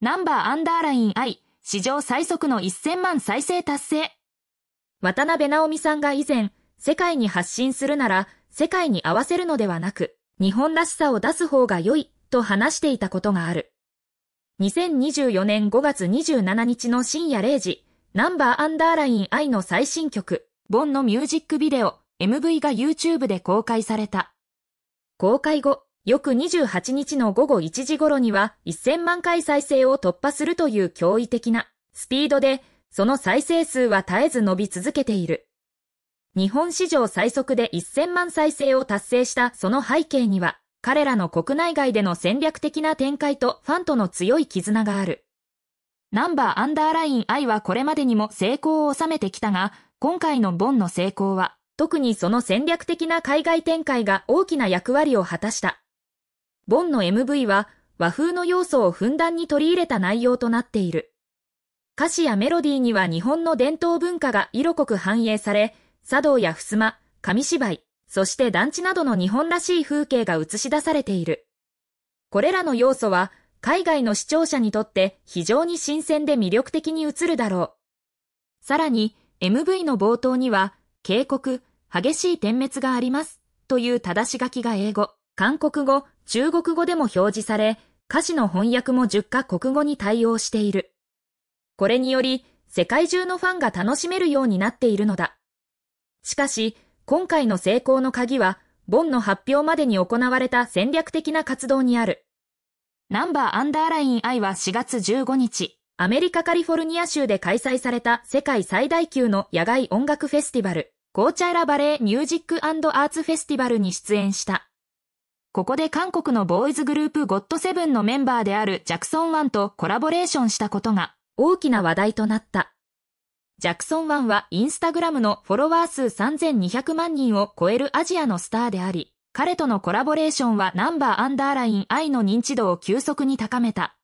ナンバーアンダーライン I 史上最速の1000万再生達成。渡辺直美さんが以前、世界に発信するなら世界に合わせるのではなく、日本らしさを出す方が良いと話していたことがある。2024年5月27日の深夜0時、ナンバーアンダーライン I の最新曲、ボンのミュージックビデオ、MV が YouTube で公開された。公開後、翌28日の午後1時頃には1000万回再生を突破するという驚異的なスピードで、その再生数は絶えず伸び続けている。日本史上最速で1000万再生を達成したその背景には、彼らの国内外での戦略的な展開とファンとの強い絆がある。ナンバーアンダーライン I はこれまでにも成功を収めてきたが、今回のボンの成功は、特にその戦略的な海外展開が大きな役割を果たした。ボンの MV は和風の要素をふんだんに取り入れた内容となっている。歌詞やメロディーには日本の伝統文化が色濃く反映され、茶道や襖、紙芝居、そして団地などの日本らしい風景が映し出されている。これらの要素は海外の視聴者にとって非常に新鮮で魅力的に映るだろう。さらに MV の冒頭には警告、激しい点滅がありますという正し書きが英語、韓国語、中国語でも表示され、歌詞の翻訳も10カ国語に対応している。これにより、世界中のファンが楽しめるようになっているのだ。しかし、今回の成功の鍵は、ボンの発表までに行われた戦略的な活動にある。ナンバーアンダーライン I は4月15日、アメリカカリフォルニア州で開催された世界最大級の野外音楽フェスティバル、ゴーチャイラバレーミュージックアーツフェスティバルに出演した。ここで韓国のボーイズグループゴッドセブンのメンバーであるジャクソン1とコラボレーションしたことが大きな話題となった。ジャクソン1はインスタグラムのフォロワー数3200万人を超えるアジアのスターであり、彼とのコラボレーションはナンバーアンダーライン I の認知度を急速に高めた。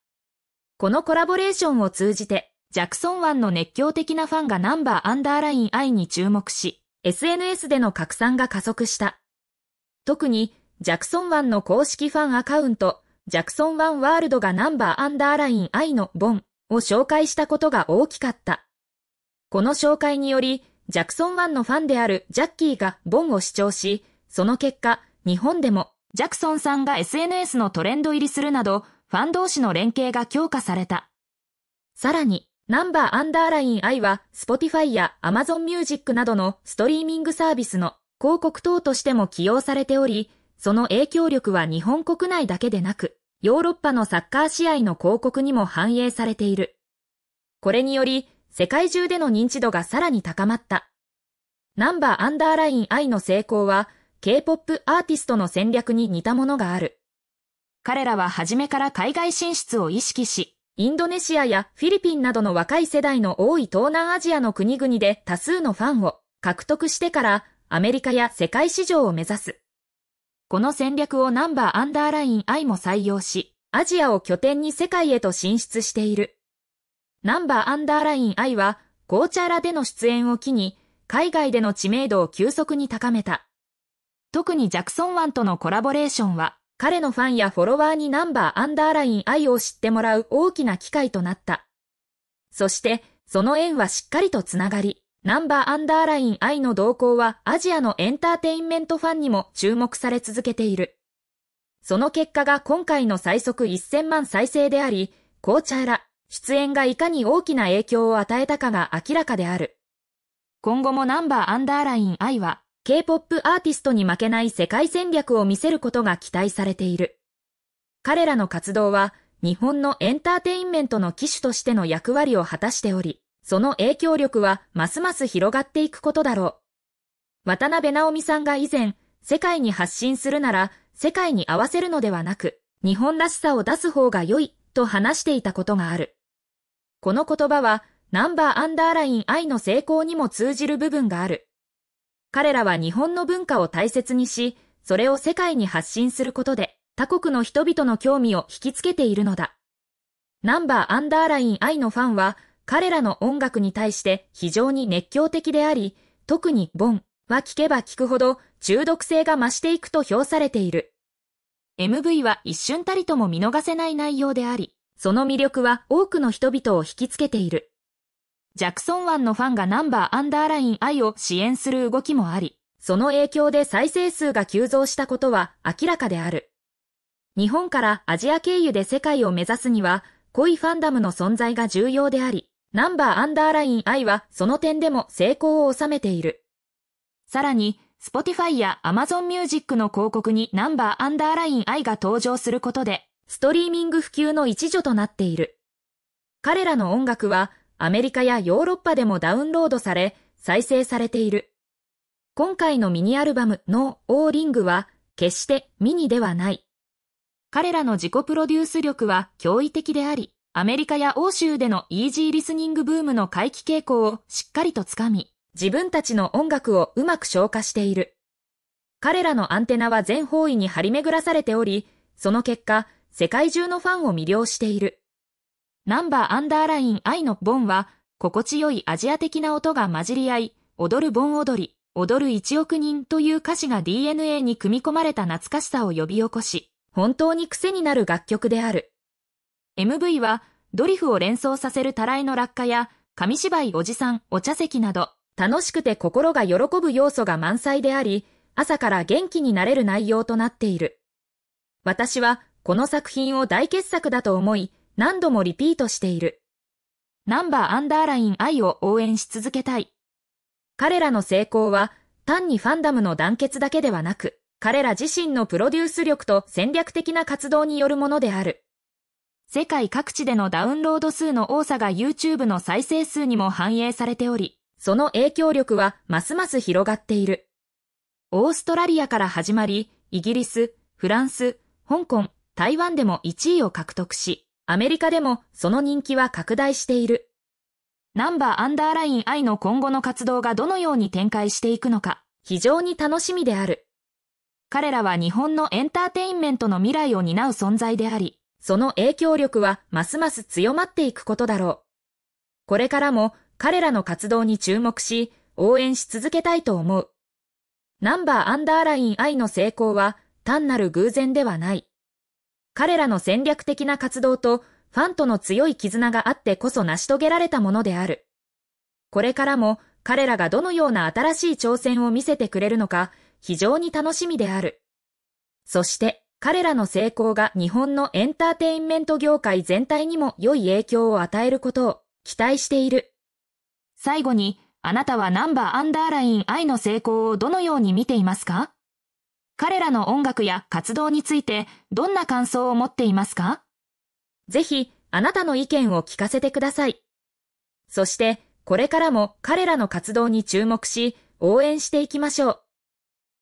このコラボレーションを通じて、ジャクソン1の熱狂的なファンがナンバーアンダーライン I に注目し、SNS での拡散が加速した。特に、ジャクソン1の公式ファンアカウント、ジャクソン1ワールドがナンバーアンダーライン I のボンを紹介したことが大きかった。この紹介により、ジャクソン1のファンであるジャッキーがボンを視聴し、その結果、日本でもジャクソンさんが SNS のトレンド入りするなど、ファン同士の連携が強化された。さらに、ナンバーアンダーライン I は、Spotify や Amazon Music などのストリーミングサービスの広告等としても起用されており、その影響力は日本国内だけでなく、ヨーロッパのサッカー試合の広告にも反映されている。これにより、世界中での認知度がさらに高まった。ナンバーアンダーライン I の成功は、K-POP アーティストの戦略に似たものがある。彼らは初めから海外進出を意識し、インドネシアやフィリピンなどの若い世代の多い東南アジアの国々で多数のファンを獲得してからアメリカや世界市場を目指す。この戦略をナンバーアンダーライン I も採用し、アジアを拠点に世界へと進出している。ナンバーアンダーライン I は、ゴーチャラでの出演を機に、海外での知名度を急速に高めた。特にジャクソンワンとのコラボレーションは、彼のファンやフォロワーにナンバーアンダーライン I を知ってもらう大きな機会となった。そして、その縁はしっかりとつながり、ナンバーアンダーライン I の動向はアジアのエンターテインメントファンにも注目され続けている。その結果が今回の最速1000万再生であり、紅茶やら出演がいかに大きな影響を与えたかが明らかである。今後もナンバーアンダーライン I は K-POP アーティストに負けない世界戦略を見せることが期待されている。彼らの活動は日本のエンターテインメントの機種としての役割を果たしており、その影響力はますます広がっていくことだろう。渡辺直美さんが以前、世界に発信するなら、世界に合わせるのではなく、日本らしさを出す方が良い、と話していたことがある。この言葉は、ナンバーアンダーライン愛の成功にも通じる部分がある。彼らは日本の文化を大切にし、それを世界に発信することで、他国の人々の興味を引きつけているのだ。ナンバーアンダーライン愛のファンは、彼らの音楽に対して非常に熱狂的であり、特にボンは聴けば聴くほど中毒性が増していくと評されている。MV は一瞬たりとも見逃せない内容であり、その魅力は多くの人々を引きつけている。ジャクソン湾のファンがナンバーアンダーライン愛を支援する動きもあり、その影響で再生数が急増したことは明らかである。日本からアジア経由で世界を目指すには、濃いファンダムの存在が重要であり、ナンバーアンダーライン i はその点でも成功を収めている。さらに、Spotify や Amazon Music の広告にナンバーアンダーライン i が登場することで、ストリーミング普及の一助となっている。彼らの音楽はアメリカやヨーロッパでもダウンロードされ、再生されている。今回のミニアルバムの O リングは決してミニではない。彼らの自己プロデュース力は驚異的であり、アメリカや欧州でのイージーリスニングブームの回帰傾向をしっかりとつかみ、自分たちの音楽をうまく消化している。彼らのアンテナは全方位に張り巡らされており、その結果、世界中のファンを魅了している。ナンバーアンダーライン愛のボンは、心地よいアジア的な音が混じり合い、踊るボン踊り、踊る1億人という歌詞が DNA に組み込まれた懐かしさを呼び起こし、本当に癖になる楽曲である。MV はドリフを連想させるたらいの落下や、紙芝居おじさん、お茶席など、楽しくて心が喜ぶ要素が満載であり、朝から元気になれる内容となっている。私はこの作品を大傑作だと思い、何度もリピートしている。ナンバーアンダーライン愛を応援し続けたい。彼らの成功は、単にファンダムの団結だけではなく、彼ら自身のプロデュース力と戦略的な活動によるものである。世界各地でのダウンロード数の多さが YouTube の再生数にも反映されており、その影響力はますます広がっている。オーストラリアから始まり、イギリス、フランス、香港、台湾でも1位を獲得し、アメリカでもその人気は拡大している。ナンバーアンダーライン I の今後の活動がどのように展開していくのか、非常に楽しみである。彼らは日本のエンターテインメントの未来を担う存在であり、その影響力はますます強まっていくことだろう。これからも彼らの活動に注目し、応援し続けたいと思う。ナンバーアンダーライン I の成功は単なる偶然ではない。彼らの戦略的な活動とファンとの強い絆があってこそ成し遂げられたものである。これからも彼らがどのような新しい挑戦を見せてくれるのか非常に楽しみである。そして、彼らの成功が日本のエンターテインメント業界全体にも良い影響を与えることを期待している。最後に、あなたはナンバーアンダーライン愛の成功をどのように見ていますか彼らの音楽や活動についてどんな感想を持っていますかぜひ、あなたの意見を聞かせてください。そして、これからも彼らの活動に注目し、応援していきましょう。